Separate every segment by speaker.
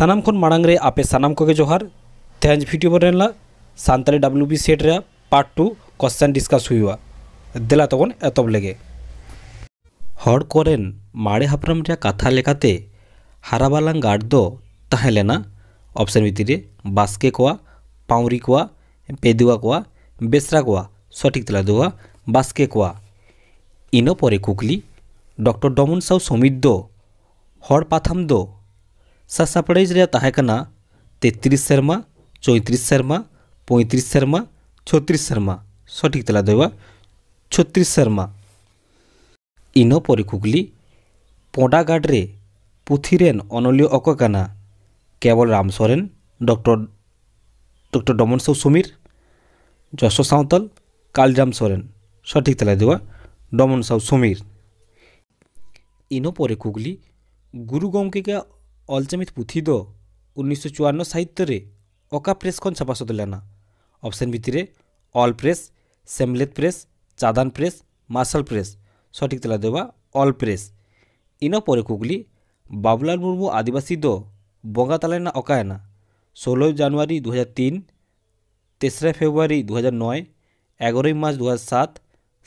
Speaker 1: ᱥᱟᱱᱟᱢ ᱠᱷᱚᱱ ᱢᱟᱲᱟᱝ ᱨᱮ ᱟᱯᱮ ᱥᱟᱱᱟᱢ ᱠᱚᱜᱮ ᱡᱚᱦᱟᱨ ᱛᱮᱦᱮᱧ ᱵᱷᱤᱰᱤᱭᱳ ᱨᱮᱱᱞᱟ ᱥᱟᱱᱛᱟᱞᱤ ᱰᱟᱵᱞᱤᱭᱩ ᱵᱤ ᱥᱮᱴ ᱨᱮ ᱯᱟᱨᱴ 2 ᱠᱚᱥᱪᱮᱱ ᱰᱤᱥᱠᱟᱥ ᱦᱩᱭᱩᱜᱼᱟ ᱫᱮᱞᱟ ᱛᱟᱵᱚᱱ ᱮᱛᱚᱵ ᱞᱮᱜᱮ ᱦᱚᱲ ᱠᱚᱨᱮᱱ ᱢᱟᱲᱮ ᱦᱟᱯᱲᱟᱢ ᱨᱮᱭᱟᱜ ᱠᱟᱛᱷᱟ ᱞᱮᱠᱟᱛᱮ ᱦᱟᱨᱟᱵᱟᱞᱟᱝ ᱜᱟᱲ ᱫᱚ ᱛᱟᱦᱮᱸ ᱞᱮᱱᱟ ᱚᱯᱥᱮᱱ ᱵᱷᱤᱛᱤᱨ ᱨᱮ ᱵᱟᱥᱠᱮ ᱠᱚᱣᱟ ᱯᱟᱣᱨᱤ ᱠᱚᱣᱟ ᱯᱮᱫᱩᱣᱟ ᱠᱚᱣᱟ ᱵᱮᱥᱨᱟ ᱠᱚᱣᱟ ᱥᱚᱴᱷᱤᱠ ᱛᱮᱞᱟ ᱫᱚ ᱵᱟᱥᱠᱮ ᱠᱚᱣᱟ ᱤᱱᱟᱹ ᱯᱚᱨᱮ ᱠᱩᱠᱞᱤ ডক্টর ডমন সাউ সমৃদ্ধ হর পাথাম দো ᱥᱟᱥᱟᱯᱲᱮᱡ ᱨᱮ ᱛᱟᱦᱮᱸ ᱠᱟᱱᱟ ᱛᱮᱛᱨᱤᱥ ᱥᱮᱨᱢᱟ ᱪᱚᱭᱛᱨᱤᱥ ᱥᱮᱨᱢᱟ ᱯᱚᱸᱭᱛᱨᱤᱥ ᱥᱮᱨᱢᱟ ᱪᱷᱚᱛᱨᱤᱥ ᱥᱮᱨᱢᱟ ᱥᱚᱴᱷᱤᱠ ᱛᱮᱞᱟ ᱫᱚᱭᱵᱟ ᱪᱷᱚᱛᱨᱤᱥ ᱥᱮᱨᱢᱟ ᱤᱱᱟᱹ ᱯᱚᱨᱮ ᱠᱩᱠᱞᱤ ᱯᱚᱸᱰᱟᱜᱟᱰ ᱨᱮ ᱯᱩᱛᱷᱤᱨᱮᱱ ᱚᱱᱚᱞᱤᱭᱟᱹ ᱚᱠᱚᱭ ᱠᱟᱱᱟ ᱠᱮᱵᱚᱞ ᱨᱟᱢ ᱥᱚᱨᱮᱱ ᱰᱚᱠᱴᱚᱨ ডক্টর ডমন সাউ সমীর যশ সাঁওতাল কালরাম সোরেন সঠিক তেলায় দেওয়া ডমন সাউ সমীর ইনো পরে কুগলি গুরু গমকে ᱚᱞᱪᱮᱢᱤᱫ ᱯᱩᱛᱷᱤ ᱫᱚ ᱩᱱᱤᱥᱥᱚ ᱪᱩᱣᱟᱱᱱᱚ ᱥᱟᱹᱦᱤᱛ ᱨᱮ ᱚᱠᱟ ᱯᱨᱮᱥ ᱠᱷᱚᱱ ᱪᱷᱟᱯᱟ ᱥᱚᱫᱚᱨ ᱞᱮᱱᱟ ᱚᱯᱥᱮᱱ ᱵᱷᱤᱛᱤᱨ ᱨᱮ ᱚᱞ ᱯᱨᱮᱥ ᱥᱮᱢᱞᱮᱫ press Chandan press marshal press সঠিক তেলা দেওয়া অল প্রেস ইনো পরে কুগলি বাবুলাল মুর্মু আদিবাসী দো বঙ্গা তালেনা অকায়না ষোলোই জানুয়ারি দু হাজার তিন তেসরা ফেব্রুয়ারি দু হাজার নয় এগারোই মার্চ দু হাজার সাত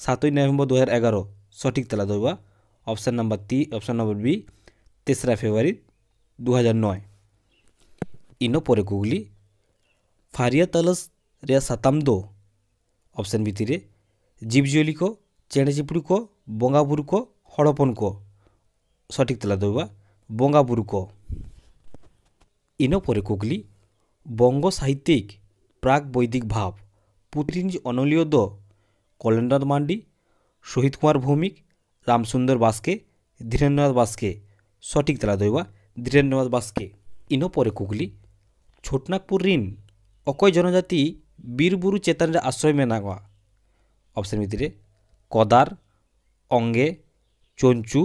Speaker 1: সাতই নভেম্বর দু হাজার এগারো সঠিক তেলা দেওয়া অপশান নাম্বার তি অপশান নম্বর বি তেসরা ফেব্রুয়ারি দু ইনো পরে গুগলি ফারিয়া তালস রে দো অপশন ভিতরে জীবজীবলি কো চেঁড়েচিপুড়ি কো বঙ্গাবুরু কো হড়পন কো সঠিক তেলা দৌবা বঙ্গাবুরু কো ইনো পরে গুগলি বঙ্গ সাহিত্যিক প্রাক বৈদিক ভাব পুতিনজ অনলীয় দ কলেন্দ্রনাথ মান্ডি শহীদ কুমার ভৌমিক রামসুন্দর বাস্কে ধীরেন্দ্রনাথ বাস্কে সঠিক তেলা দেবা ধীরেন্দ্রনাথ বাসকে ইনো পরে কুগলি ছোটনাগপুর রিন অকয় জনজাতি বীরবুরু চেতানরে আশ্রয় মেনাগা অপশন ভিতরে কদার অঙ্গে চঞ্চু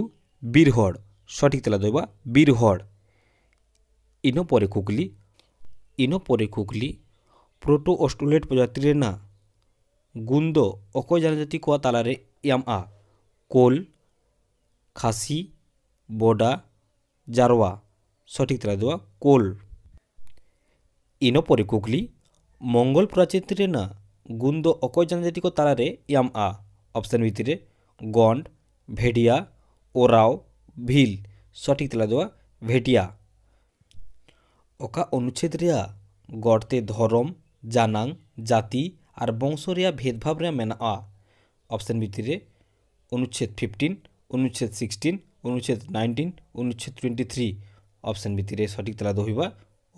Speaker 1: বীরহড় সঠিক তেলা দইবা বীরহড় ইনো পরে কুগলি ইনো পরে কুগলি প্রোটো অস্ট্রেলেট প্রজাতির না গুন্দ অকয় জনজাতি কোয়া তালারে ইয়াম আ কোল খাসি বোডা জারোয়া সঠিক তেলা দেওয়া কোল ইনোপরে কুকলি মঙ্গল প্রাচীরে না গুন্দ অকয় জনজাতিক তালারে ইয়াম আ অপশান ভিতরে গন্ড ভেডিয়া ওরাও ভিল সঠিক তেলা দেওয়া ভেটিয়া অকা অনুচ্ছেদ রেয়া গড়তে ধরম জানাং জাতি আর বংশ রেয়া ভেদভাব রেয়া মেনা আ অপশান ভিতরে অনুচ্ছেদ ফিফটিন অনুচ্ছেদ সিক্সটিন অনুচ্ছেদ নাইনটিন অনুচ্ছেদ টোয়েন্টি থ্রি অপশান ভিত্তিরে সঠিক তেলা দহিবা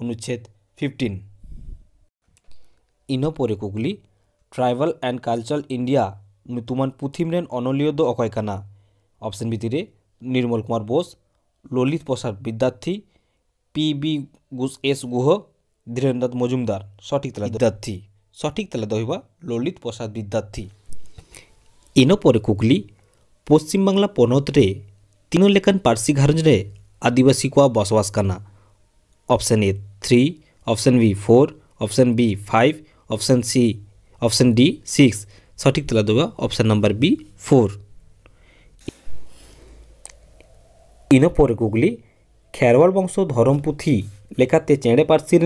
Speaker 1: অনুচ্ছেদ ফিফটিন ইন পরে কুগলি ট্রাইবাল অ্যান্ড কালচারাল ইন্ডিয়া তুমান পুথিমরেন অনলিয়দ অকয়কানা অপশান ভিত্তিরে নির্মল কুমার বোস ললিত প্রসাদ বিদ্যার্থী পি বি গুস এস গুহ ধীরেন্দ্রনাথ মজুমদার সঠিক তেলা বিদ্যার্থী সঠিক তেলা দহিবা ললিত প্রসাদ বিদ্যার্থী ইন পরে কুগলি পশ্চিমবাংলা পনতরে तीनों पारसी गज रे आदिवासी को बसवास करना option A three option B four option B five option C option D six सठिक तला दोगा ऑप्शन नंबर बी फोर इन पर गुगली खेरवाल वंश धरम पुथी लेखाते चेड़े पारसी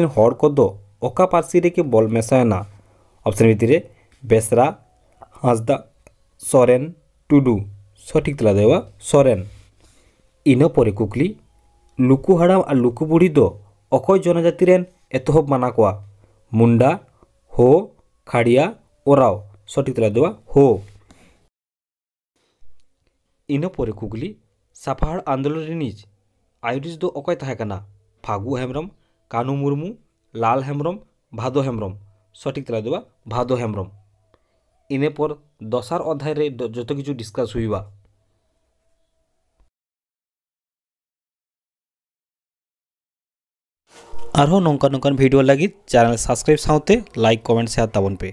Speaker 1: अका पारसी रे के बल मेसायना ऑप्शन भितर बेसरा हाँसदा सरेन टुडु सठिक तला देवा सरेन ᱤᱱᱟᱹ ᱯᱚᱨᱮ ᱠᱩᱠᱞᱤ ᱞᱩᱠᱩ ᱦᱟᱲᱟᱢ ᱟᱨ ᱞᱩᱠᱩ ᱵᱩᱲᱦᱤ ᱫᱚ ᱚᱠᱚᱭ ᱡᱚᱱᱚᱡᱟᱹᱛᱤ ᱨᱮᱱ ᱮᱛᱚᱦᱚᱵ ᱢᱟᱱᱟ ᱠᱚᱣᱟ ᱢᱩᱱᱰᱟ ᱦᱚ ᱠᱷᱟᱲᱤᱭᱟ ᱚᱨᱟᱣ ᱥᱚᱴᱤᱠ ᱛᱮᱞᱟ ᱫᱚᱣᱟ ᱦᱚ ᱤᱱᱟᱹ ᱯᱚᱨᱮ ᱠᱩᱠᱞᱤ ᱥᱟᱯᱷᱟᱲ ᱟᱱᱫᱳᱞᱚᱱ ᱨᱤᱱᱤᱡ ᱟᱭᱩᱨᱤᱡ ᱫᱚ ᱚᱠᱚᱭ ᱛᱟᱦᱮᱸ ᱠᱟᱱᱟ ᱯᱷᱟᱜᱩ ᱦᱮᱢᱨᱚᱢ ᱠᱟᱹᱱᱩ ᱢᱩᱨᱢᱩ ᱞᱟᱞ ᱦᱮᱢᱨᱚᱢ ᱵᱷᱟᱫᱚ ᱦᱮᱢᱨᱚᱢ ᱥᱚᱴᱤᱠ ᱛᱮᱞᱟ ᱫᱚᱣᱟ ᱵᱷᱟᱫᱚ ᱦᱮᱢᱨᱚᱢ ᱤᱱᱟᱹ ᱯᱚᱨ ᱫᱚᱥᱟᱨ ᱚᱫᱷᱟᱭ ᱨᱮ ᱡᱚᱛᱚ ᱠᱤᱪᱷᱩ ᱰᱤᱥᱠᱟᱥ ᱦᱩᱭᱩᱜᱼᱟ ᱟᱨᱦᱚᱸ ᱱᱚᱝᱠᱟᱱ ᱱᱚᱝᱠᱟᱱ ᱵᱷᱤᱰᱤᱭᱳ ᱞᱟᱹᱜᱤᱫ ᱪᱮᱱᱮᱞ ᱥᱟᱵᱥᱠᱨᱟᱭᱤᱵ ᱥᱟᱶᱛᱮ ᱞᱟᱭᱤᱠ ᱠᱚᱢᱮᱱᱴ ᱥᱮᱭᱟᱨ ᱛᱟᱵᱚᱱ ᱯᱮ